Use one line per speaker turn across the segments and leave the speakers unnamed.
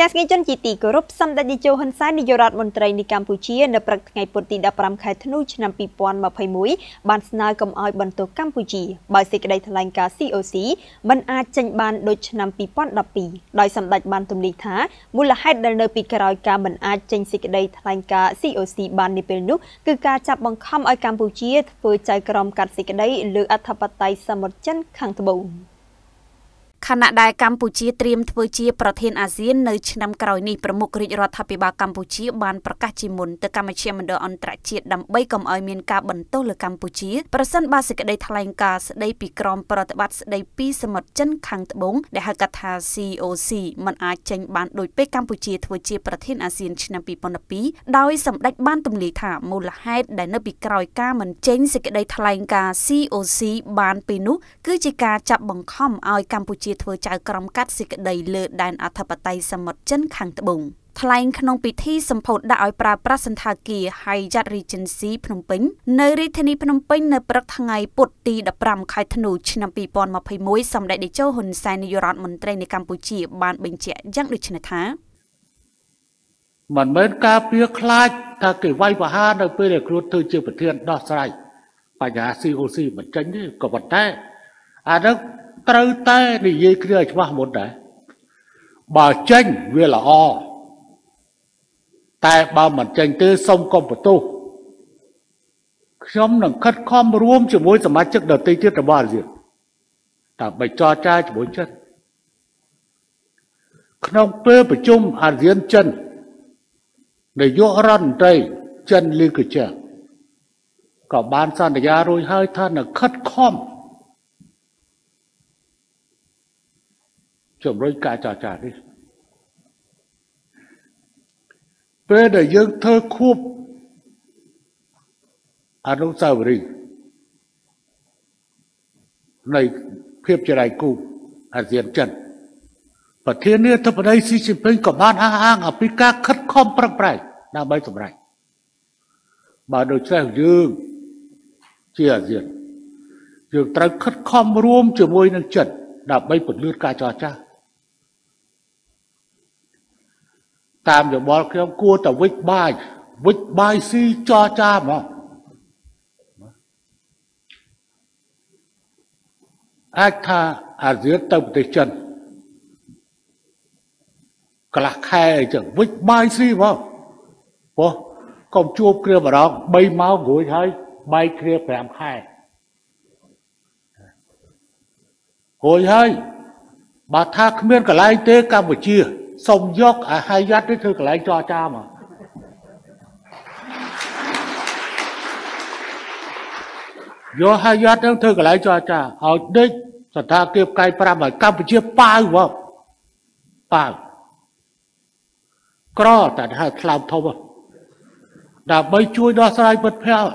ទាំងស្គីជនជាទីគោរពសម្ដេចតេជោហ៊ុនសែននាយករដ្ឋមន្ត្រីនៃកម្ពុជានៅព្រឹកថ្ងៃពុធទី15ខែធ្នូឆ្នាំ2021បានស្នើកុំឲ្យបន្ទោសកម្ពុជាបើសេចក្តីថ្លែងការណ៍ COC មិនអាចចេញបានដូចឆ្នាំ2012ដោយសម្ដេចបានទម្លាយថាមូលហេតុដែលនៅពីក្រោយការមិនអាចចេញសេចក្តីថ្លែងការណ៍ COC បាននាពេលនោះគឺការចាប់បង្ខំឲ្យកម្ពុជាធ្វើចៅក្រមកាត់សេចក្តីលើអធិបតេយ្យសមុទ្រចិនខាងត្បូង។ខណៈដែលកម្ពុជាត្រៀមធ្វើជាប្រធានអាស៊ាននៅឆ្នាំក្រោយនេះប្រមុខរាជរដ្ឋាភិបាលកម្ពុជា បានប្រកាសជាមុនទៅកម្មជាមណ្ឌលអន្តរជាតិដើម្បីកុំឲ្យមានការបន្តលើកម្ពុជាប្រសិនបើសេចក្តីថ្លែងការណ៍ស្តីពីក្រម ប្រតិបត្តិស្តីពីសមុទ្រចិនខាងត្បូងដែលហៅកាត់ថា COC มันអាចចេញបានដោយពេលកម្ពុជាធ្វើជាប្រធានអាស៊ានឆ្នាំ2012ដោយសម្ដេចបានទម្លាយថាមូលហេតុដែល នៅពីក្រោយការមិនចេញសេចក្តីថ្លែងការណ៍ COC បានពេលនោះគឺជាការចាប់បង្ខំឲ្យកម្ពុជាធ្វើចៅក្រមកាត់សេចក្តីលើដែនអធិបតេយ្យសមុទ្រចិនខាងត្បូងថ្លែងក្នុងពិធីសម្ពោធដាក់ឲ្យប្រើប្រាស់សន្តាគារ Hyatt Regency ភ្នំពេញ នៅរាជធានីភ្នំពេញនៅព្រឹកថ្ងៃពុធទី15ខែធ្នូឆ្នាំ2021សម្ដេចតេជោហ៊ុនសែននាយករដ្ឋមន្ត្រីនៃកម្ពុជាបានបញ្ជាក់យ៉ាងដូចនេះថា
មិនមែនការពៀខ្លាចថាគេវាយប្រហារនៅពេលដែលខ្លួនធ្វើជាប្រធានដោះស្រាយបញ្ហា COC មិនចេញទេក៏ប៉ុន្តែអានឹងត្រូវតែនិយាយគ្នាឲ្យច្បាស់មុនដែរបើចេញវាល្អតែបើមិនចេញទេសូមកុំបន្ទោសខ្ញុំនឹងខិតខំរួមជាមួយ សមាជិកដទៃទៀតរបស់អាស៊ានតើបិចរចាជាមួយចិនក្នុងពេលប្រជុំអាស៊ានចិននាយករដ្ឋមន្ត្រីចិនលីកជាក៏បានសន្យារួចហើយថានឹងខិតខំជំរុញការចរចានេះពេលដែលយើងធ្វើខួបអនុស្សាវរីយ៍នៃភាពជាដៃគូអាស៊ានចិនប្រធានាធិបតីស៊ីជីពីងក៏បានអះអាងអំពីការខិតខំប្រឹងប្រែងដើម្បីសម្រេចបើដូច្នេះយើងជាអាស៊ានយើងត្រូវខិតខំរួមជាមួយនឹងចិនដើម្បីពន្លឿនការចរចាតាមយោបល់ខ្ញុំគួរតែវិចបាយវិចបាយស៊ីចោះចាហ្មងអាចថាអាស៊ានទៅប្រទេសចិនកន្លះខែអីចឹងវិចបាយស៊ីហ្មងព្រោះកុំជួបគ្រាបារម្ភ3ម៉ោងរួចហើយបែកគ្រា5ខែរួចហើយបើថាគ្មានកន្លែងទេកម្ពុជាសូមយកអាហាយ័តនេះធ្វើកន្លែងចរចាមកយកហាយ័តនឹងធ្វើកន្លែងចរចាឲ្យដេកស្ថាគារផ្កាយ5ឲ្យកម្ពុជាប៉ាវហ្មងប៉ាវក្រតែហៅខ្លោបធំដើម្បីជួយដោះស្រាយពិតភ័ក្រ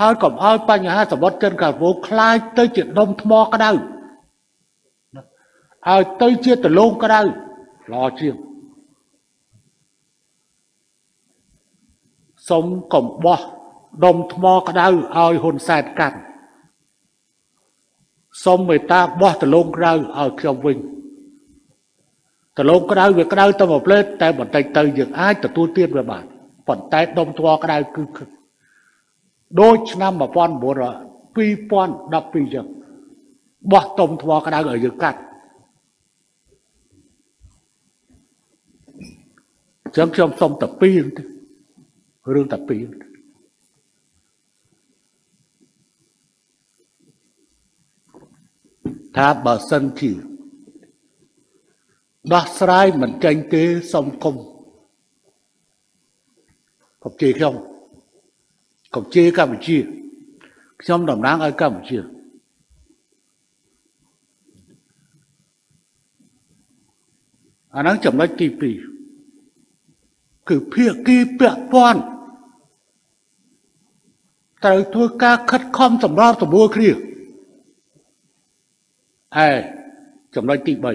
ហើយកុំឲ្យបញ្ហាសម្បត្តិចិនកាវោខ្លាចទៅជាដុំថ្មក្តៅហើយទៅជាដលងក្រៅល្អជាងសុំកំបោះដុំថ្មក្តៅឲ្យហ៊ុនសែនកាន់សុំមេត្តាបោះដលងក្រៅឲ្យខ្ញុំវិញដលងក្រៅវាក្តៅតែមួយផ្លេតតែបន្តិចទៅ យើងអាចទទួលទានវាបានប៉ុន្តែដុំថ្មក្តៅគឺ ដូចឆ្នាំ1900 2012យើងបោះដុំថ្មក្តៅឲ្យយើងកាត់ចឹងខ្ញុំសុំតាពីងទេរឿងតាពីងថាបើសិនជាដោះស្រាយមិនចេញទេសុំគុំកុំជេរខ្ញុំកុំជេរកម្ពុជាខ្ញុំតំណាងឲ្យកម្ពុជាអាហ្នឹងចំណុចទី2គឺភាគីពាក់ព័ន្ធត្រូវធ្វើការខិតខំសម្របសម្រួលគ្នាហើយចំណុចទី3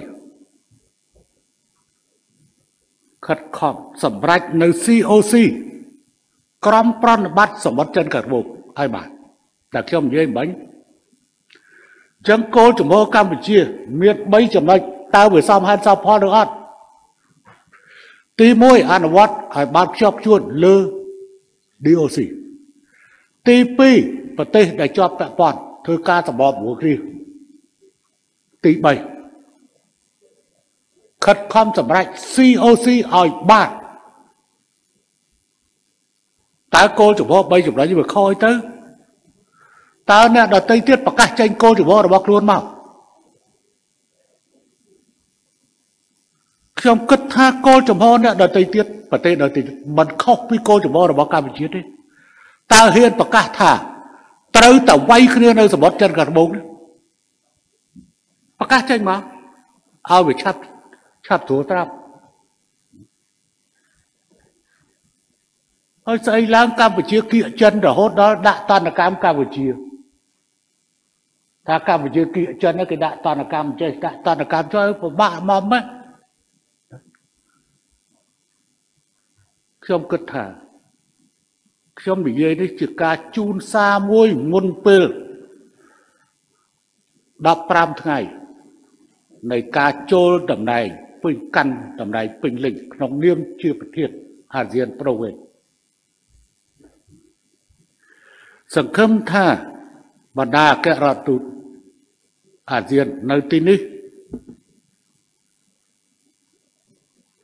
ខិតខំសម្រេចនៅ COC ក្រមប្រណិប័តសម្បត្តិចិនការបូកឲ្យបានតែខ្ញុំនិយាយមិញចឹងគោលចម្បងកម្ពុជា មាន3ចំណុចតើវាសមហេតុសមផលឬអត់ទី1អនុវត្តឲ្យបានជាប់ជួនលើ DOC ទី2ប្រទេសដែលជាប់ពាក់ព័ន្ធធ្វើការសម្បោប្រគ្រាទី3ខិតខំសម្រេច COC ឲ្យបានតើគោលចម្បង3ចំណុចវាខ້ອຍទៅតើអ្នកដតីទៀតប្រកាសចេញគោលចម្បងរបស់ខ្លួនមកខ្ញុំគិតថាគោលចំហអ្នកដទៃទៀតប្រទេសដទៃមិនខុសពីគោលចំហរបស់កម្ពុជាទេតើហ៊ានប្រកាសថាត្រូវតែវាយគ្នានៅសមុទ្រចិនកាត្បូងប្រកាសចេញមកឲ្យវាឆាប់ឆាប់ទួលត្រាប់ហើយស្អីឡើងកម្ពុជាគៀកចិនរហូតដល់ដាក់តន្តកម្មកម្ពុជាថាកម្ពុជាគៀកចិនគេដាក់តន្តកម្មចេះដាក់តន្តកម្មចុះពិបាកមកម៉េះខ្ញុំគិតថាខ្ញុំនិយាយនេះជាការជូនសារមួយមុនពេល15ថ្ងៃ នៃការចូលតំណែងពេញកាន់តំណែងពេញលេញក្នុងនាមជាប្រធានអាស៊ានប្រូវេនសង្ឃឹមថាបណ្ដាអគ្គរដ្ឋទូតអាស៊ាននៅទីនេះ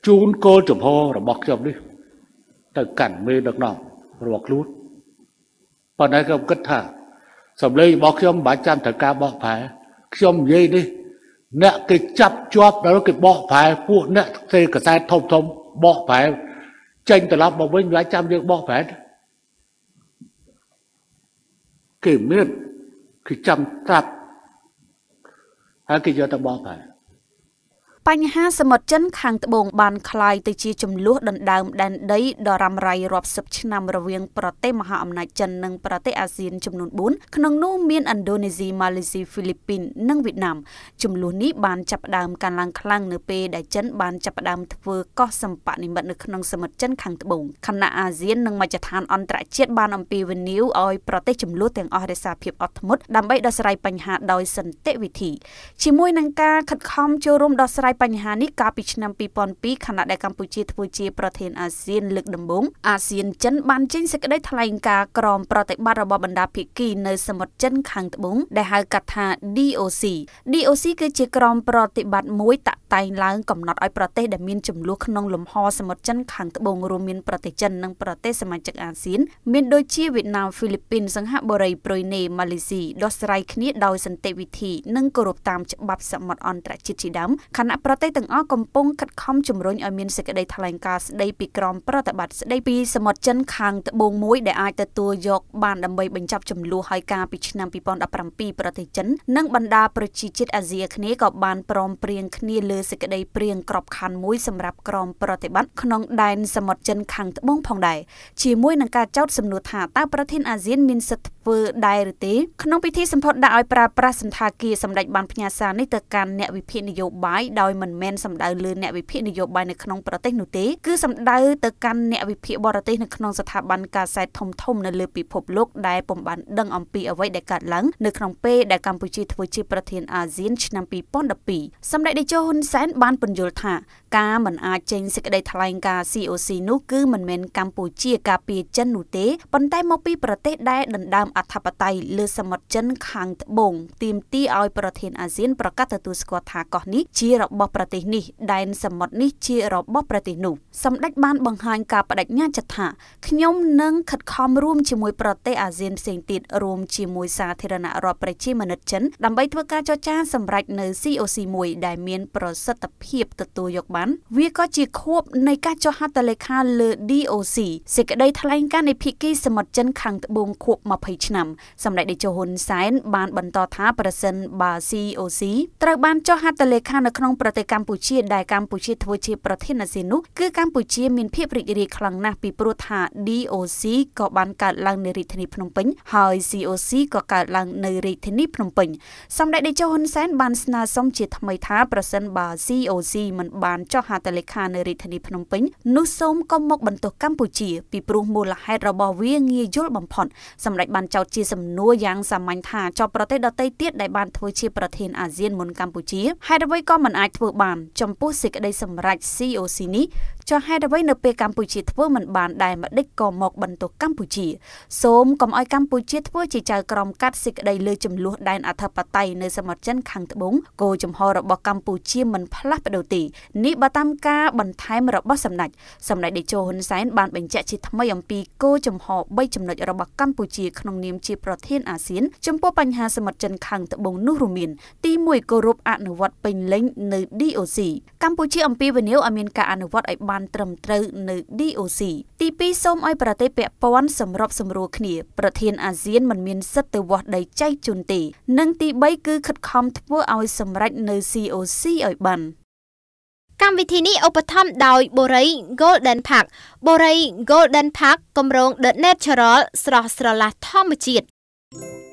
ជូនគោលចំហរបស់ខ្ញុំនេះទៅកាន់មេដឹកនាំរបស់ខ្លួនប៉ុន្តែខ្ញុំគិតថាសម្លេងរបស់ខ្ញុំមិនបាច់ចាំត្រូវការបោះប្រែខ្ញុំនិយាយនេះ អ្នកគេចាប់ជាប់ដល់គេបោះប្រែពួកអ្នកទេកសែតធំធំបោះប្រែចេញត្រឡប់មកវិញវាចាំយើងបោះប្រែគេមានគឺចាំត្រាប់ហើយគេយកទៅបោះប្រែ
បញ្ហាសមុទ្រចិនខាងត្បូងបានคล้ายទៅជាចំនួនដណ្ដើមដែនដីដ៏រ៉ាំរ៉ៃរាប់សិបឆ្នាំរវាងប្រទេសមហាអំណាចចិននិងប្រទេសអាស៊ានចំនួន4ក្នុងនោះមានឥណ្ឌូនេស៊ីម៉ាឡេស៊ីហ្វីលីពីននិងវៀតណាមចំនួននេះបានចាប់ផ្ដើមកើនឡើងខ្លាំងនៅពេលដែលចិនបានចាប់ផ្ដើមធ្វើកោះសម្បនិមិត្តនៅក្នុងសមុទ្រចិនខាងត្បូងខណៈអាស៊ាននិងមជ្ឈដ្ឋានអន្តរជាតិបានអំពាវនាវឲ្យប្រទេសចំនួនទាំងអស់រក្សាភាពអត់ធ្មត់ដើម្បីដោះស្រាយបញ្ហាដោយសន្តិវិធីជាមួយនឹងការខិតខំចូលរួមដោះស្រាយបញ្ហានេះកាលពីឆ្នាំ2002ខណៈដែលកម្ពុជាធ្វើជាប្រធានអាស៊ានលើកដំបូងអាស៊ានចិនបានចេញសេចក្តីថ្លែងការណ៍ក្រម ប្រតិបត្តិរបស់បណ្ដាភាគីនៅសមុទ្រចិនខាងត្បូងដែលហៅកាត់ថា DOC DOC គឺជាក្រមប្រតិបត្តិមួយតាក់តែងឡើងកំណត់ឲ្យប្រទេសដែលមានចំនួនក្នុងលំហសមុទ្រចិនខាងត្បូងរួមមានប្រទេសចិននិងប្រទេសសមាជិកអាស៊ានមានដូចជាវៀតណាមហ្វីលីពីនសិង្ហបុរីប្រ៊ុយណេម៉ាឡេស៊ីដោះស្រាយគ្នាដោយសន្តិវិធីនិងគោរពតាមច្បាប់សមុទ្រអន្តរជាតិជាដើមខណៈប្រទេសទាំងអស់កំពុងខិតខំជំរុញឲ្យមានសេចក្តីថ្លែងការណ៍ស្តីពីក្រមប្រតិបត្តិស្តីពីសមុទ្រចិនខាងត្បូងមួយដែលអាចទទួលយកបានដើម្បីបញ្ចប់ចំនួនហើយការពីឆ្នាំ2017ប្រទេសចិននិងបណ្ដាប្រជាជាតិអាស៊ីអាគ្នេយ៍ក៏បានព្រមព្រៀងគ្នាលើសេចក្តីព្រៀងក្របខ័ណ្ឌមួយសម្រាប់ក្រមប្រតិបត្តិក្នុងដែនសមុទ្រចិនខាងត្បូងផងដែរជាមួយនឹងការចោទសំណួរថាតើប្រធានអាស៊ានមានសិទ្ធិធ្វើដែរឬទេក្នុងពិធីសម្ពោធដាក់ឲ្យប្រើប្រាស់សន្តាគារសម្ដេចបានផ្ញើសារនេះទៅកាន់អ្នកវិភាគនយោបាយដោយមិនមែនសម្ដៅលើអ្នកវិភាគនយោបាយនៅក្នុងប្រទេសនោះទេគឺសម្ដៅទៅកាន់អ្នកវិភាគបរទេសនៅក្នុងស្ថាប័នកាសែតធំធំនៅលើពិភពលោកដែលពុំបានដឹងអំពីអ្វីដែលកើតឡើងនៅក្នុងពេលដែលកម្ពុជាធ្វើជាប្រធានអាស៊ានឆ្នាំ2012សម្ដេចតេជោហ៊ុនសែនបានពន្យល់ថាការមិនអាចចេញសេចក្តីថ្លែងការណ៍ COC នោះគឺមិនមែនកម្ពុជាការពារចិននោះទេប៉ុន្តែមកពីប្រទេសដែលដណ្ដើមអធិបតេយ្យលើសមុទ្រចិនខាងត្បូងទាមទារឲ្យប្រធានអាស៊ានប្រកាសទទួលស្គាល់ថាកោះនេះជារបស់ប្រទេសនេះ ដែនសមុទ្រនេះជារបស់ប្រទេសនោះសម្ដេចបានបង្ហាញការបដិញ្ញាចិត្តថាខ្ញុំនឹងខិតខំរួមជាមួយ ប្រទេសអាស៊ានផ្សេងទៀតរួមជាមួយសាធារណរដ្ឋប្រជាមានិតចិន ដើម្បីធ្វើការចរចា សម្រេចនៅ COC មួយដែលមានប្រសិទ្ធភាពទទួលយកបានបានវាក៏ជាខួបនៃការចុះហត្ថលេខាលើ DOC សេចក្តីថ្លែងការណ៍នៃភិក្ខុសមុទ្រចិនខាងត្បូងខួប20ឆ្នាំ សម្ដេចតេជោហ៊ុនសែនបានបន្តថាប្រសិនបើ COC ត្រូវបានចុះហត្ថលេខានៅក្នុងប្រទេសកម្ពុជាដែលកម្ពុជាធ្វើជាប្រធានអាស៊ាននោះគឺកម្ពុជាមានភាពរីករាយខ្លាំងណាស់ពីព្រោះថា DOC ក៏បានកើតឡើងនៅរាជធានីភ្នំពេញហើយ COC ក៏កើតឡើងនៅរាជធានីភ្នំពេញ សម្ដេចតេជោហ៊ុនសែន បានស្នើសុំជាថ្មីថាប្រសិនបើ COC មិនបានចុះហត្ថលេខានៅរាជធានីភ្នំពេញនោះសូមកុំមកបន្ទោសកម្ពុជាពីព្រោះមូលហេតុរបស់វាងាយយល់បំផុតសម្ដេចបានចោទជាសំណួរយ៉ាងសាមញ្ញថាចោទប្រទេសដទៃទៀតដែលបានធ្វើជាប្រធានអាស៊ានមុនកម្ពុជាហេតុអ្វីក៏មិនអាចធ្វើបានចំពោះសេចក្តីសម្រេច COC នេះចុះហេតុអ្វីនៅពេលកម្ពុជាធ្វើមិនបានដែរម្ដេចក៏មកបន្ទោសកម្ពុជាសូមកុំឲ្យកម្ពុជាធ្វើជាចៅក្រមកាត់សេចក្តីលើចំនួនដែនអធិបតេយ្យនៅសមុទ្រចិនខាងត្បូងគោចំហរបស់កម្ពុជាមិនផ្លាស់ប្ដូរទេនេះបើតាមការបន្ថែមរបស់សម្ដេចសម្ដេចតេជោហ៊ុនសែនបានបញ្ជាក់ជាថ្មីអំពីគោចំហ3ចំណុចរបស់កម្ពុជាក្នុងនាមជាប្រធានអាស៊ានចំពោះបញ្ហាសមុទ្រចិនខាងត្បូងនោះរួមមានទី1គោរពអនុវត្តពេញលេញនៅ DOC កម្ពុជាអំពាវនាវឲ្យមានការអនុវត្តឲ្យបានបានត្រឹមត្រូវនៅ DOC ទី2សូមឲ្យប្រទេសពាក់ព័ន្ធសម្របសម្រួលគ្នា ប្រធានអាស៊ានមិនមានសិទ្ធិទៅវាស់ដីចៃជូនទេ និងទី3គឺខិតខំធ្វើឲ្យសម្រេចនៅ COC ឲ្យបានកម្មវិធីនេះឧបត្ថម្ភដោយបូរី Golden Park បូរី Golden Park គម្រោង The Natural ស្រស់ស្រឡះធម្មជាតិ thank you